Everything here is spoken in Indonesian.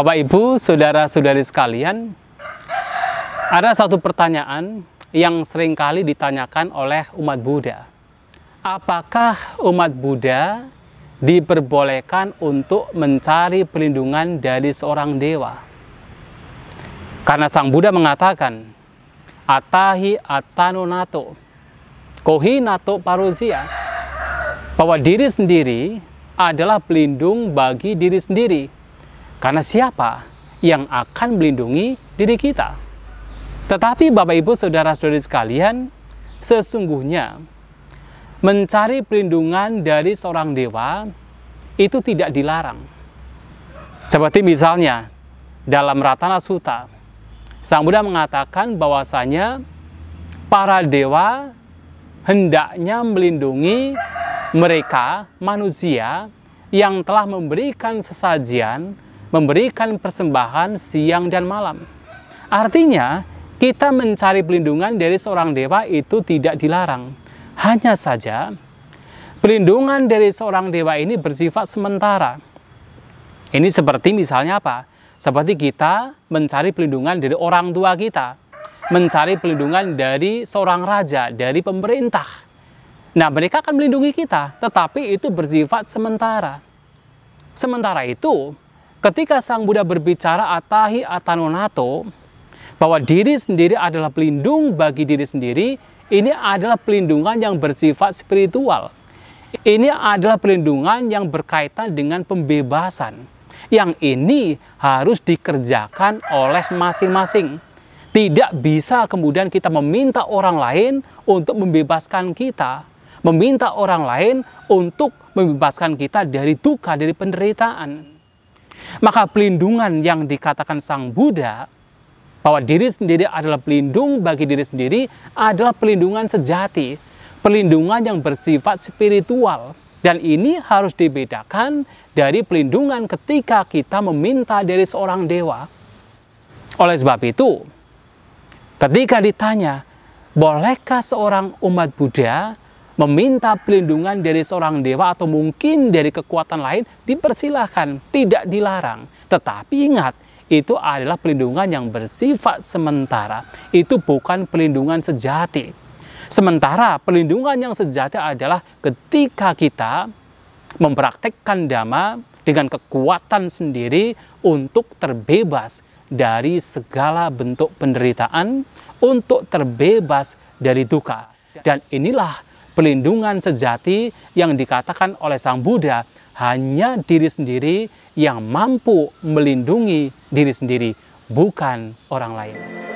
Bapak Ibu, saudara-saudari sekalian, ada satu pertanyaan yang seringkali ditanyakan oleh umat Buddha. Apakah umat Buddha diperbolehkan untuk mencari perlindungan dari seorang dewa? Karena Sang Buddha mengatakan, Atahi atano nato, kohi nato parusia, bahwa diri sendiri adalah pelindung bagi diri sendiri karena siapa yang akan melindungi diri kita? Tetapi Bapak Ibu Saudara-saudari sekalian, sesungguhnya mencari perlindungan dari seorang dewa itu tidak dilarang. Seperti misalnya dalam Ratana Suta, Sang Buddha mengatakan bahwasanya para dewa hendaknya melindungi mereka manusia yang telah memberikan sesajian memberikan persembahan siang dan malam. Artinya, kita mencari pelindungan dari seorang dewa itu tidak dilarang. Hanya saja, pelindungan dari seorang dewa ini bersifat sementara. Ini seperti misalnya apa? Seperti kita mencari pelindungan dari orang tua kita, mencari pelindungan dari seorang raja, dari pemerintah. Nah, mereka akan melindungi kita, tetapi itu bersifat sementara. Sementara itu, Ketika Sang Buddha berbicara atahi atanonato, bahwa diri sendiri adalah pelindung bagi diri sendiri, ini adalah pelindungan yang bersifat spiritual. Ini adalah pelindungan yang berkaitan dengan pembebasan. Yang ini harus dikerjakan oleh masing-masing. Tidak bisa kemudian kita meminta orang lain untuk membebaskan kita. Meminta orang lain untuk membebaskan kita dari duka, dari penderitaan. Maka pelindungan yang dikatakan Sang Buddha bahwa diri sendiri adalah pelindung bagi diri sendiri adalah pelindungan sejati, pelindungan yang bersifat spiritual. Dan ini harus dibedakan dari pelindungan ketika kita meminta dari seorang dewa. Oleh sebab itu, ketika ditanya, bolehkah seorang umat Buddha meminta pelindungan dari seorang dewa atau mungkin dari kekuatan lain dipersilahkan, tidak dilarang. Tetapi ingat, itu adalah pelindungan yang bersifat sementara. Itu bukan pelindungan sejati. Sementara pelindungan yang sejati adalah ketika kita mempraktekkan dhamma dengan kekuatan sendiri untuk terbebas dari segala bentuk penderitaan, untuk terbebas dari duka. Dan inilah pelindungan sejati yang dikatakan oleh Sang Buddha hanya diri sendiri yang mampu melindungi diri sendiri, bukan orang lain.